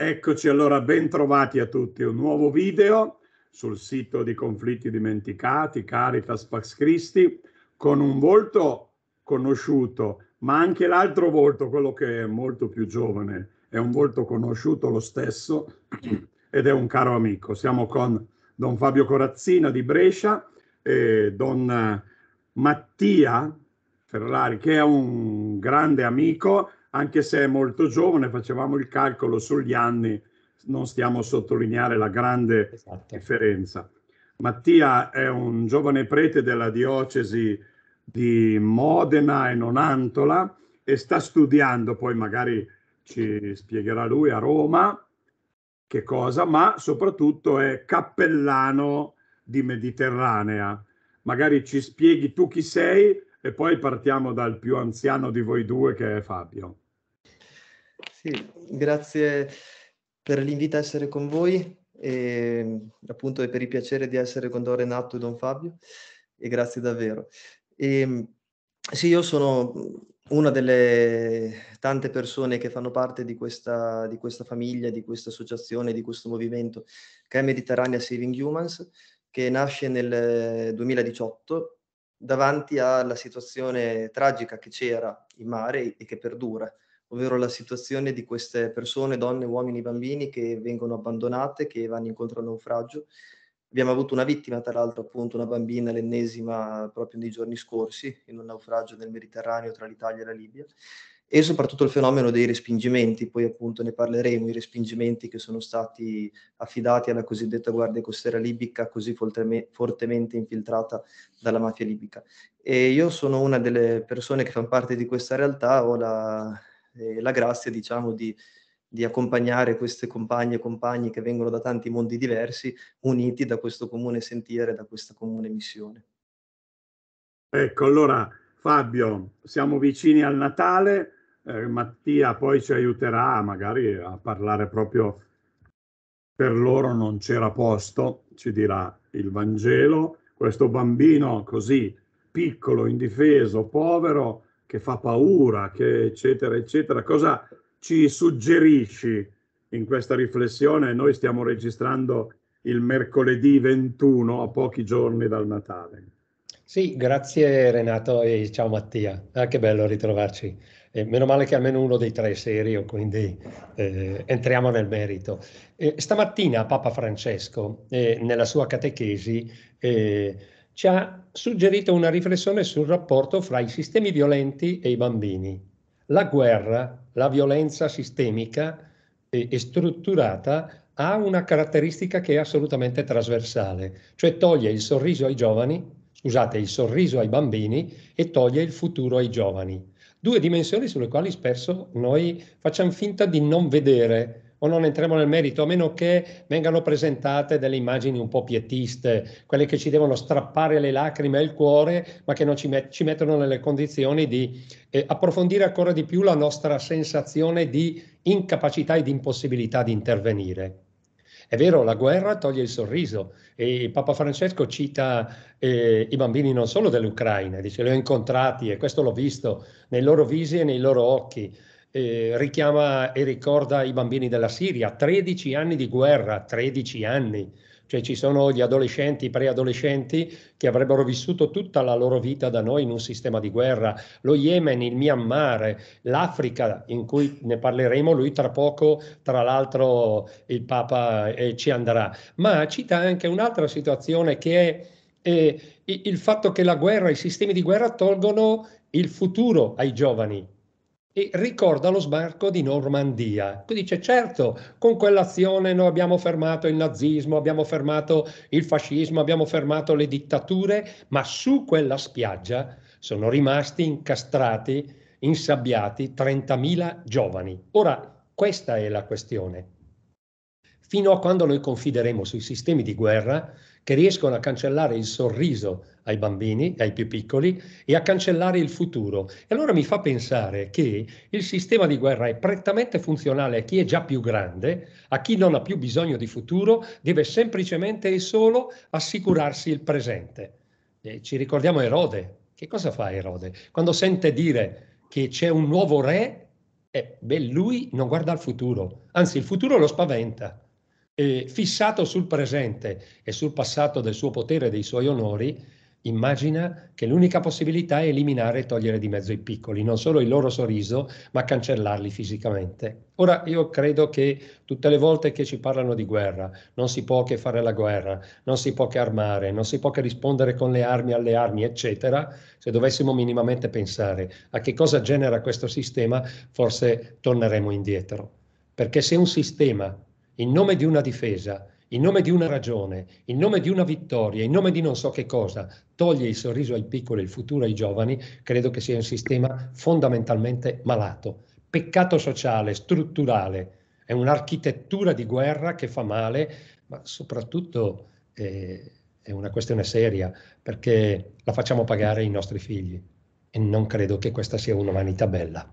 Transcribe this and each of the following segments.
Eccoci allora, ben trovati a tutti. Un nuovo video sul sito di Conflitti Dimenticati, Caritas Pax Christi, con un volto conosciuto, ma anche l'altro volto, quello che è molto più giovane, è un volto conosciuto lo stesso ed è un caro amico. Siamo con Don Fabio Corazzina di Brescia e Don eh, Mattia Ferrari, che è un grande amico anche se è molto giovane, facevamo il calcolo sugli anni, non stiamo a sottolineare la grande esatto. differenza. Mattia è un giovane prete della diocesi di Modena e Nonantola e sta studiando, poi magari ci spiegherà lui a Roma che cosa, ma soprattutto è cappellano di Mediterranea. Magari ci spieghi tu chi sei e poi partiamo dal più anziano di voi due che è Fabio. Sì, grazie per l'invito a essere con voi e appunto e per il piacere di essere con Don Renato e Don Fabio e grazie davvero. E, sì, io sono una delle tante persone che fanno parte di questa, di questa famiglia, di questa associazione, di questo movimento che è Mediterranea Saving Humans, che nasce nel 2018 davanti alla situazione tragica che c'era in mare e che perdura, ovvero la situazione di queste persone, donne, uomini, bambini che vengono abbandonate, che vanno incontro al naufragio. Abbiamo avuto una vittima, tra l'altro, appunto una bambina, l'ennesima proprio nei giorni scorsi, in un naufragio nel Mediterraneo tra l'Italia e la Libia e soprattutto il fenomeno dei respingimenti, poi appunto ne parleremo, i respingimenti che sono stati affidati alla cosiddetta Guardia Costiera Libica, così fortemente infiltrata dalla mafia libica. E io sono una delle persone che fanno parte di questa realtà, ho la, eh, la grazia diciamo di, di accompagnare queste compagne e compagni che vengono da tanti mondi diversi, uniti da questo comune sentire, da questa comune missione. Ecco, allora Fabio, siamo vicini al Natale, eh, Mattia poi ci aiuterà magari a parlare proprio per loro non c'era posto, ci dirà il Vangelo, questo bambino così piccolo, indifeso, povero, che fa paura, che eccetera, eccetera. Cosa ci suggerisci in questa riflessione? Noi stiamo registrando il mercoledì 21, a pochi giorni dal Natale. Sì, grazie Renato e ciao Mattia. Ah, che bello ritrovarci. Eh, meno male che almeno uno dei tre è serio, quindi eh, entriamo nel merito. Eh, stamattina Papa Francesco, eh, nella sua catechesi, eh, ci ha suggerito una riflessione sul rapporto fra i sistemi violenti e i bambini. La guerra, la violenza sistemica e strutturata ha una caratteristica che è assolutamente trasversale, cioè toglie il sorriso ai giovani, scusate, il sorriso ai bambini e toglie il futuro ai giovani due dimensioni sulle quali spesso noi facciamo finta di non vedere o non entriamo nel merito, a meno che vengano presentate delle immagini un po' pietiste, quelle che ci devono strappare le lacrime e il cuore, ma che non ci, met- ci mettono nelle condizioni di eh, approfondire ancora di più la nostra sensazione di incapacità e di impossibilità di intervenire. È vero, la guerra toglie il sorriso e Papa Francesco cita eh, i bambini non solo dell'Ucraina, dice li ho incontrati e questo l'ho visto nei loro visi e nei loro occhi. Eh, richiama e ricorda i bambini della Siria, 13 anni di guerra, 13 anni cioè ci sono gli adolescenti, i preadolescenti che avrebbero vissuto tutta la loro vita da noi in un sistema di guerra, lo Yemen, il Myanmar, l'Africa in cui ne parleremo lui tra poco, tra l'altro il Papa eh, ci andrà, ma cita anche un'altra situazione che è eh, il fatto che la guerra, i sistemi di guerra tolgono il futuro ai giovani, e ricorda lo sbarco di Normandia. Quindi dice, certo, con quell'azione noi abbiamo fermato il nazismo, abbiamo fermato il fascismo, abbiamo fermato le dittature, ma su quella spiaggia sono rimasti incastrati, insabbiati 30.000 giovani. Ora, questa è la questione. Fino a quando noi confideremo sui sistemi di guerra, che riescono a cancellare il sorriso ai bambini, ai più piccoli, e a cancellare il futuro. E allora mi fa pensare che il sistema di guerra è prettamente funzionale a chi è già più grande, a chi non ha più bisogno di futuro, deve semplicemente e solo assicurarsi il presente. E ci ricordiamo Erode. Che cosa fa Erode? Quando sente dire che c'è un nuovo re, eh, beh, lui non guarda al futuro, anzi il futuro lo spaventa eh, fissato sul presente e sul passato del suo potere e dei suoi onori, immagina che l'unica possibilità è eliminare e togliere di mezzo i piccoli, non solo il loro sorriso, ma cancellarli fisicamente. Ora io credo che tutte le volte che ci parlano di guerra, non si può che fare la guerra, non si può che armare, non si può che rispondere con le armi alle armi, eccetera, se dovessimo minimamente pensare a che cosa genera questo sistema, forse torneremo indietro. Perché se un sistema in nome di una difesa, in nome di una ragione, in nome di una vittoria, in nome di non so che cosa, toglie il sorriso ai piccoli, e il futuro ai giovani, credo che sia un sistema fondamentalmente malato. Peccato sociale, strutturale, è un'architettura di guerra che fa male, ma soprattutto eh, è una questione seria, perché la facciamo pagare ai nostri figli e non credo che questa sia un'umanità bella.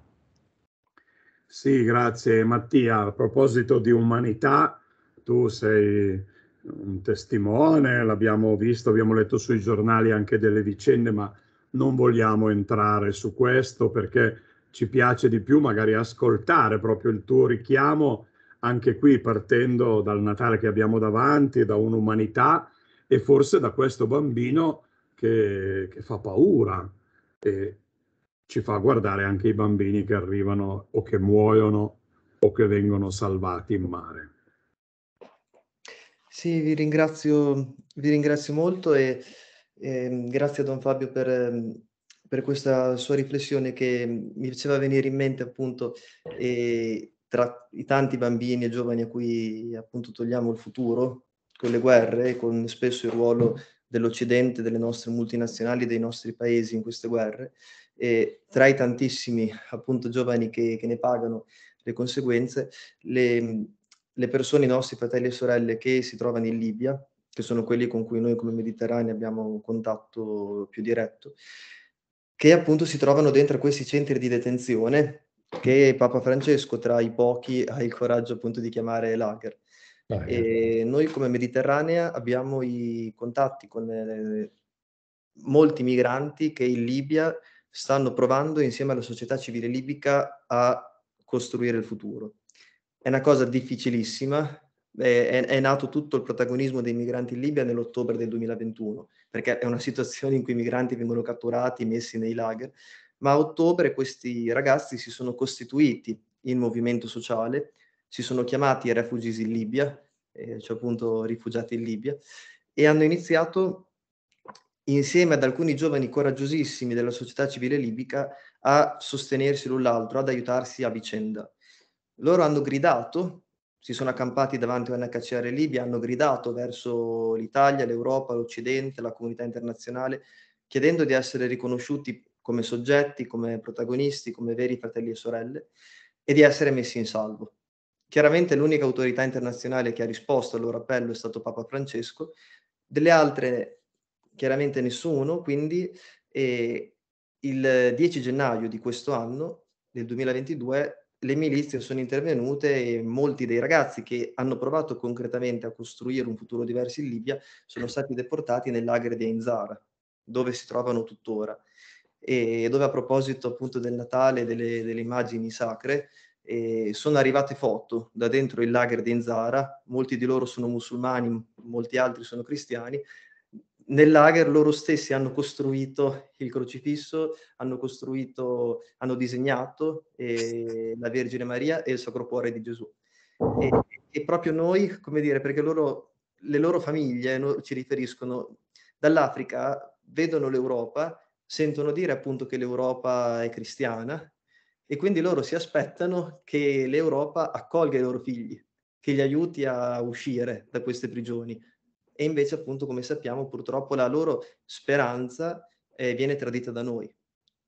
Sì, grazie Mattia. A proposito di umanità, tu sei un testimone, l'abbiamo visto, abbiamo letto sui giornali anche delle vicende, ma non vogliamo entrare su questo perché ci piace di più magari ascoltare proprio il tuo richiamo, anche qui partendo dal Natale che abbiamo davanti, da un'umanità e forse da questo bambino che, che fa paura. E, ci fa guardare anche i bambini che arrivano o che muoiono o che vengono salvati in mare. Sì, vi ringrazio, vi ringrazio molto e, e, grazie a Don Fabio per, per, questa sua riflessione che mi faceva venire in mente appunto e, tra i tanti bambini e giovani a cui appunto togliamo il futuro con le guerre e con spesso il ruolo dell'Occidente, delle nostre multinazionali, dei nostri paesi in queste guerre e tra i tantissimi appunto giovani che, che ne pagano le conseguenze, le, le persone, i nostri fratelli e sorelle che si trovano in Libia, che sono quelli con cui noi come Mediterranei abbiamo un contatto più diretto, che appunto si trovano dentro questi centri di detenzione che Papa Francesco tra i pochi ha il coraggio appunto di chiamare lager. Ah, e noi come Mediterranea abbiamo i contatti con eh, molti migranti che in Libia stanno provando insieme alla società civile libica a costruire il futuro. È una cosa difficilissima, è, è, è, nato tutto il protagonismo dei migranti in Libia nell'ottobre del 2021, perché è una situazione in cui i migranti vengono catturati, messi nei lager, ma a ottobre questi ragazzi si sono costituiti in movimento sociale, si sono chiamati refugees in Libia, eh, cioè appunto rifugiati in Libia, e hanno iniziato insieme ad alcuni giovani coraggiosissimi della società civile libica a sostenersi l'un l'altro, ad aiutarsi a vicenda. Loro hanno gridato, si sono accampati davanti a all'UNHCR Libia, hanno gridato verso l'Italia, l'Europa, l'Occidente, la comunità internazionale, chiedendo di essere riconosciuti come soggetti, come protagonisti, come veri fratelli e sorelle e di essere messi in salvo. Chiaramente l'unica autorità internazionale che ha risposto al loro appello è stato Papa Francesco, delle altre chiaramente nessuno, quindi eh, il 10 gennaio di questo anno, del 2022, le milizie sono intervenute e molti dei ragazzi che hanno provato concretamente a costruire un futuro diverso in Libia sono stati deportati nel lager di Inzara, dove si trovano tuttora. E dove a proposito appunto del Natale, delle, delle immagini sacre, eh, sono arrivate foto da dentro il lager di Inzara, molti di loro sono musulmani, molti altri sono cristiani, nell'Ager loro stessi hanno costruito il crocifisso, hanno costruito, hanno disegnato eh, la Vergine Maria e il Sacro Cuore di Gesù. E, e proprio noi, come dire, perché loro, le loro famiglie no, ci riferiscono dall'Africa, vedono l'Europa, sentono dire appunto che l'Europa è cristiana e quindi loro si aspettano che l'Europa accolga i loro figli, che li aiuti a uscire da queste prigioni, e invece appunto come sappiamo purtroppo la loro speranza eh, viene tradita da noi,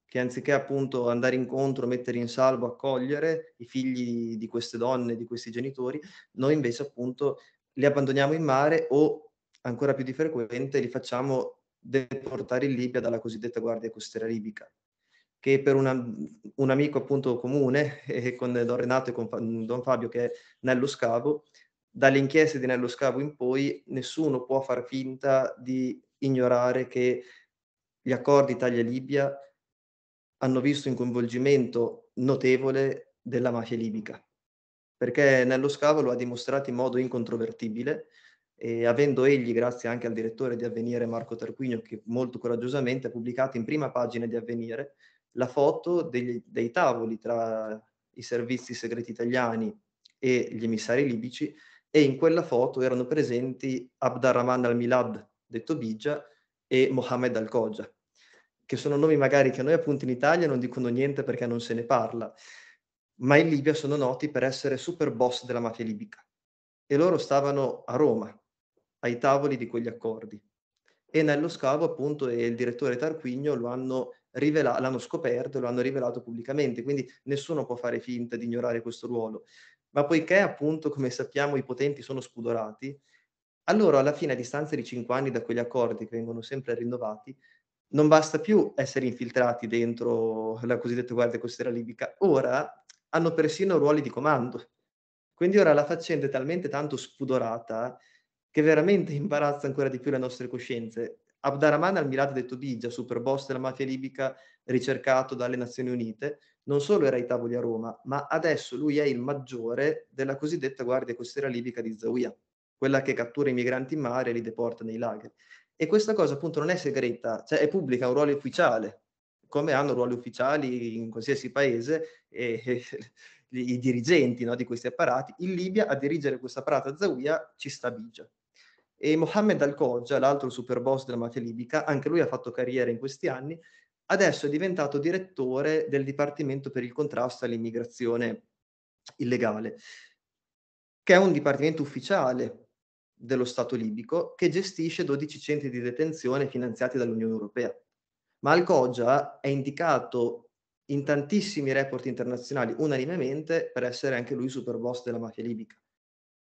che anziché appunto andare incontro, mettere in salvo, accogliere i figli di queste donne, di questi genitori, noi invece appunto li abbandoniamo in mare o ancora più di frequente li facciamo deportare in Libia dalla cosiddetta Guardia Costiera Libica che per una, un amico appunto comune, eh, con Don Renato e con Don Fabio che è Nello Scavo, dalle inchieste di Nello Scavo in poi nessuno può far finta di ignorare che gli accordi Italia-Libia hanno visto un coinvolgimento notevole della mafia libica, perché Nello Scavo lo ha dimostrato in modo incontrovertibile e avendo egli, grazie anche al direttore di Avvenire Marco Tarquinio, che molto coraggiosamente ha pubblicato in prima pagina di Avvenire la foto degli, dei tavoli tra i servizi segreti italiani e gli emissari libici e in quella foto erano presenti Abdarrahman al-Milad, detto Bigia, e Mohammed al-Koja, che sono nomi magari che a noi appunto in Italia non dicono niente perché non se ne parla, ma in Libia sono noti per essere super boss della mafia libica. E loro stavano a Roma, ai tavoli di quegli accordi. E Nello Scavo, appunto, e il direttore Tarquinio lo hanno rivela- l'hanno scoperto e lo hanno rivelato pubblicamente, quindi nessuno può fare finta di ignorare questo ruolo ma poiché appunto, come sappiamo, i potenti sono spudorati, allora alla fine, a distanza di cinque anni da quegli accordi che vengono sempre rinnovati, non basta più essere infiltrati dentro la cosiddetta guardia costiera libica, ora hanno persino ruoli di comando. Quindi ora la faccenda è talmente tanto spudorata che veramente imbarazza ancora di più le nostre coscienze. Abdarrahman al-Milad detto Tobija, superboss della mafia libica ricercato dalle Nazioni Unite, non solo era ai tavoli a Roma, ma adesso lui è il maggiore della cosiddetta Guardia Costiera Libica di Zawiya, quella che cattura i migranti in mare e li deporta nei lager. E questa cosa appunto non è segreta, cioè è pubblica, ha un ruolo ufficiale, come hanno ruoli ufficiali in qualsiasi paese e, e, i dirigenti no, di questi apparati. In Libia a dirigere questa parata Zawiya ci sta Bigia. E Mohammed Al-Koja, l'altro superboss della mafia libica, anche lui ha fatto carriera in questi anni adesso è diventato direttore del Dipartimento per il contrasto all'immigrazione illegale, che è un dipartimento ufficiale dello Stato libico che gestisce 12 centri di detenzione finanziati dall'Unione Europea. Ma Al-Koja è indicato in tantissimi report internazionali unanimemente per essere anche lui super boss della mafia libica.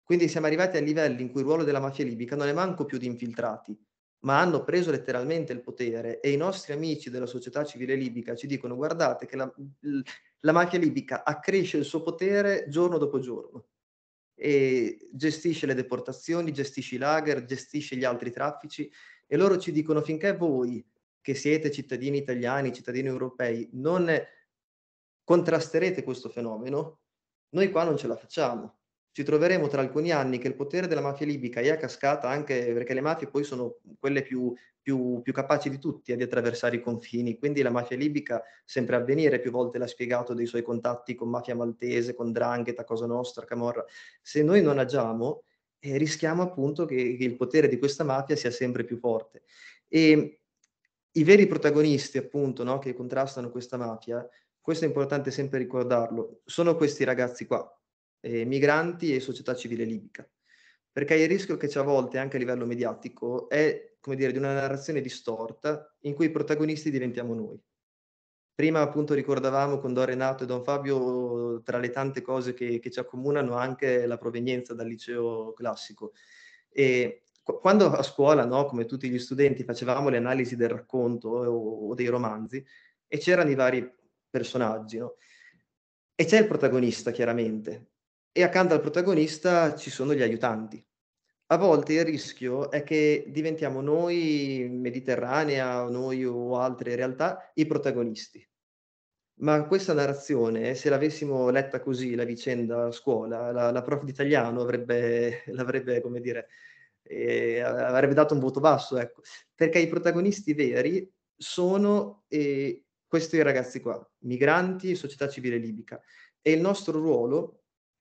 Quindi siamo arrivati a livelli in cui il ruolo della mafia libica non è manco più di infiltrati, ma hanno preso letteralmente il potere e i nostri amici della società civile libica ci dicono guardate che la, la mafia libica accresce il suo potere giorno dopo giorno e gestisce le deportazioni, gestisce i lager, gestisce gli altri traffici e loro ci dicono finché voi che siete cittadini italiani, cittadini europei, non contrasterete questo fenomeno, noi qua non ce la facciamo ci troveremo tra alcuni anni che il potere della mafia libica è a cascata anche perché le mafie poi sono quelle più, più, più capaci di tutti di attraversare i confini, quindi la mafia libica sempre a venire, più volte l'ha spiegato dei suoi contatti con mafia maltese, con Drangheta, Cosa Nostra, Camorra. Se noi non agiamo, eh, rischiamo appunto che, che il potere di questa mafia sia sempre più forte. E i veri protagonisti appunto no, che contrastano questa mafia, questo è importante sempre ricordarlo, sono questi ragazzi qua, eh, migranti e società civile libica. Perché il rischio che c'è a volte anche a livello mediatico è, come dire, di una narrazione distorta in cui i protagonisti diventiamo noi. Prima appunto ricordavamo con Don Renato e Don Fabio tra le tante cose che, che ci accomunano anche la provenienza dal liceo classico. E quando a scuola, no, come tutti gli studenti, facevamo le analisi del racconto eh, o, o dei romanzi e c'erano i vari personaggi, no? E c'è il protagonista, chiaramente, e accanto al protagonista ci sono gli aiutanti. A volte il rischio è che diventiamo noi, Mediterranea o noi o altre realtà, i protagonisti. Ma questa narrazione, se l'avessimo letta così, la vicenda a scuola, la, la prof di italiano avrebbe, l'avrebbe, come dire, eh, avrebbe dato un voto basso, ecco. Perché i protagonisti veri sono eh, questi ragazzi qua, migranti, e società civile libica. E il nostro ruolo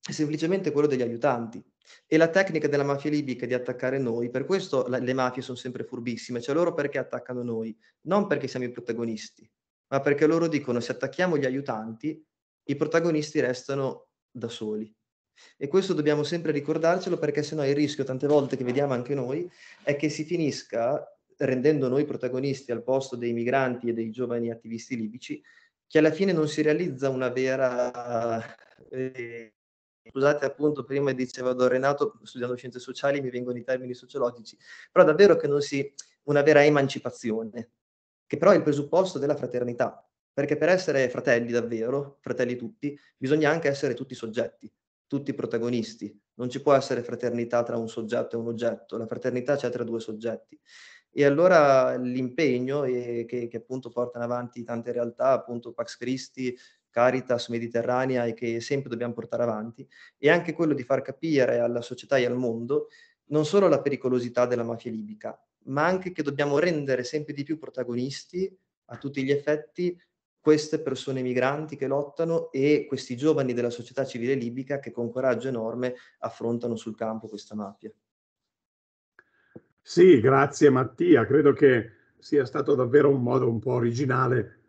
è semplicemente quello degli aiutanti. E la tecnica della mafia libica di attaccare noi, per questo la, le mafie sono sempre furbissime, cioè loro perché attaccano noi, non perché siamo i protagonisti, ma perché loro dicono se attacchiamo gli aiutanti, i protagonisti restano da soli. E questo dobbiamo sempre ricordarcelo perché sennò il rischio, tante volte che vediamo anche noi, è che si finisca, rendendo noi protagonisti al posto dei migranti e dei giovani attivisti libici, che alla fine non si realizza una vera eh, Scusate appunto, prima diceva Don Renato, studiando scienze sociali mi vengono i termini sociologici, però davvero che non si... una vera emancipazione, che però è il presupposto della fraternità, perché per essere fratelli davvero, fratelli tutti, bisogna anche essere tutti soggetti, tutti protagonisti. Non ci può essere fraternità tra un soggetto e un oggetto, la fraternità c'è tra due soggetti. E allora l'impegno eh, che, che, appunto portano avanti tante realtà, appunto Pax Christi, Caritas Mediterranea e che sempre dobbiamo portare avanti, è anche quello di far capire alla società e al mondo non solo la pericolosità della mafia libica, ma anche che dobbiamo rendere sempre di più protagonisti a tutti gli effetti queste persone migranti che lottano e questi giovani della società civile libica che con coraggio enorme affrontano sul campo questa mafia. Sì, grazie Mattia, credo che sia stato davvero un modo un po' originale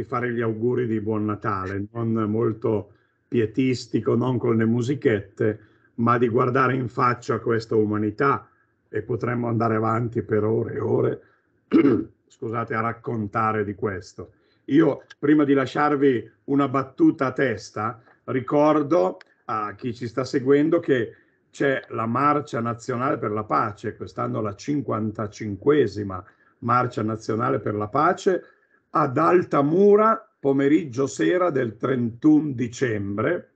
di fare gli auguri di Buon Natale, non molto pietistico, non con le musichette, ma di guardare in faccia questa umanità e potremmo andare avanti per ore e ore, scusate, a raccontare di questo. Io, prima di lasciarvi una battuta a testa, ricordo a chi ci sta seguendo che c'è la Marcia Nazionale per la Pace, quest'anno la 55esima Marcia Nazionale per la Pace, ad Altamura pomeriggio sera del 31 dicembre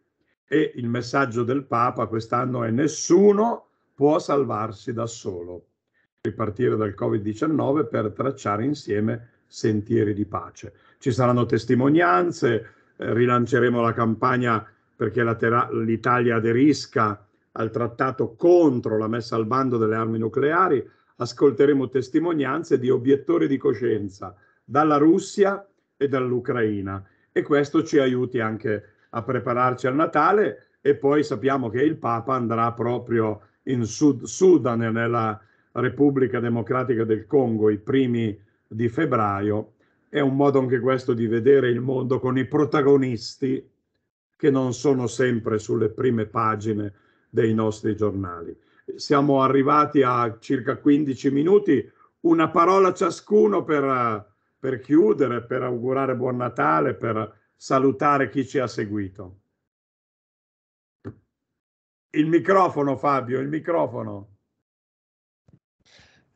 e il messaggio del Papa quest'anno è nessuno può salvarsi da solo. Ripartire dal Covid-19 per tracciare insieme sentieri di pace. Ci saranno testimonianze, eh, rilanceremo la campagna perché l'Italia aderisca al trattato contro la messa al bando delle armi nucleari, ascolteremo testimonianze di obiettori di coscienza, dalla Russia e dall'Ucraina e questo ci aiuti anche a prepararci al Natale e poi sappiamo che il Papa andrà proprio in Sud Sudan nella Repubblica Democratica del Congo i primi di febbraio. È un modo anche questo di vedere il mondo con i protagonisti che non sono sempre sulle prime pagine dei nostri giornali. Siamo arrivati a circa 15 minuti, una parola ciascuno per eh, per chiudere, per augurare buon Natale, per salutare chi ci ha seguito. Il microfono Fabio, il microfono.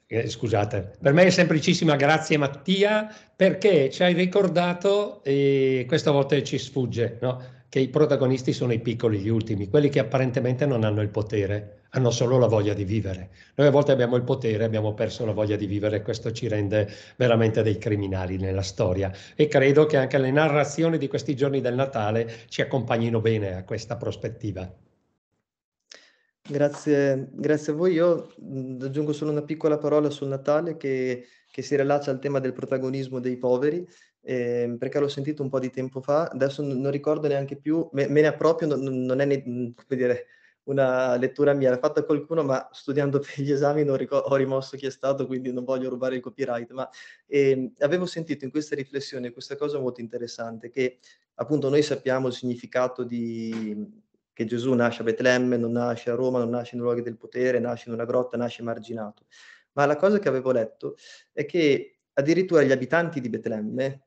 Eh, scusate, per me è semplicissima, grazie Mattia, perché ci hai ricordato, e questa volta ci sfugge, no? che i protagonisti sono i piccoli, gli ultimi, quelli che apparentemente non hanno il potere hanno solo la voglia di vivere. Noi a volte abbiamo il potere, abbiamo perso la voglia di vivere, questo ci rende veramente dei criminali nella storia e credo che anche le narrazioni di questi giorni del Natale ci accompagnino bene a questa prospettiva. Grazie, grazie a voi. Io aggiungo solo una piccola parola sul Natale che, che si rilaccia al tema del protagonismo dei poveri. Eh, perché l'ho sentito un po' di tempo fa, adesso non, non ricordo neanche più, me, me ne approprio, non, non è, ne, come dire, una lettura mia, l'ha fatta qualcuno, ma studiando per gli esami non ric- ho rimosso chi è stato, quindi non voglio rubare il copyright, ma eh, avevo sentito in questa riflessione questa cosa molto interessante, che appunto noi sappiamo il significato di che Gesù nasce a Betlemme, non nasce a Roma, non nasce in luoghi del potere, nasce in una grotta, nasce marginato. Ma la cosa che avevo letto è che addirittura gli abitanti di Betlemme,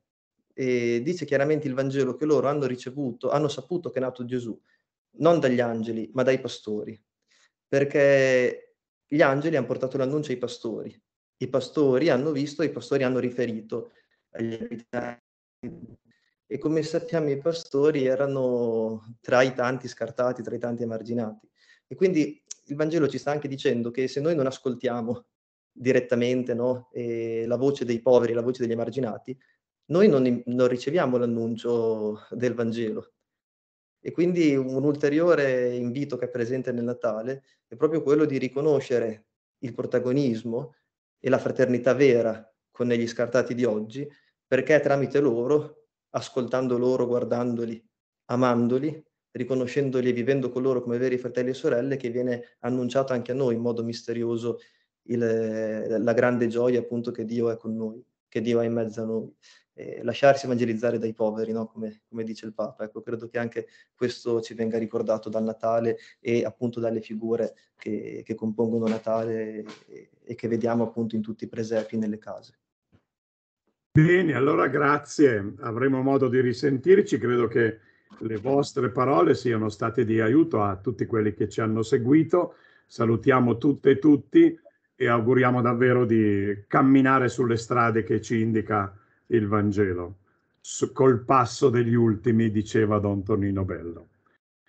eh, dice chiaramente il Vangelo che loro hanno ricevuto, hanno saputo che è nato Gesù, non dagli angeli, ma dai pastori, perché gli angeli hanno portato l'annuncio ai pastori, i pastori hanno visto, i pastori hanno riferito agli abitanti. E come sappiamo i pastori erano tra i tanti scartati, tra i tanti emarginati. E quindi il Vangelo ci sta anche dicendo che se noi non ascoltiamo direttamente no, la voce dei poveri, la voce degli emarginati, noi non, non riceviamo l'annuncio del Vangelo, e quindi un ulteriore invito che è presente nel Natale è proprio quello di riconoscere il protagonismo e la fraternità vera con gli scartati di oggi, perché tramite loro, ascoltando loro, guardandoli, amandoli, riconoscendoli e vivendo con loro come veri fratelli e sorelle, che viene annunciato anche a noi in modo misterioso il, la grande gioia appunto che Dio è con noi che Dio ha in mezzo a noi. Eh, lasciarsi evangelizzare dai poveri, no? come, come, dice il Papa. Ecco, credo che anche questo ci venga ricordato dal Natale e appunto dalle figure che, che compongono Natale e, e, che vediamo appunto in tutti i presepi nelle case. Bene, allora grazie, avremo modo di risentirci, credo che le vostre parole siano state di aiuto a tutti quelli che ci hanno seguito. Salutiamo tutte e tutti e auguriamo davvero di camminare sulle strade che ci indica il Vangelo. S- col passo degli ultimi, diceva Don Tonino Bello.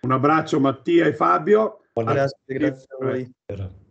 Un abbraccio Mattia e Fabio. Grazie, grazie a voi.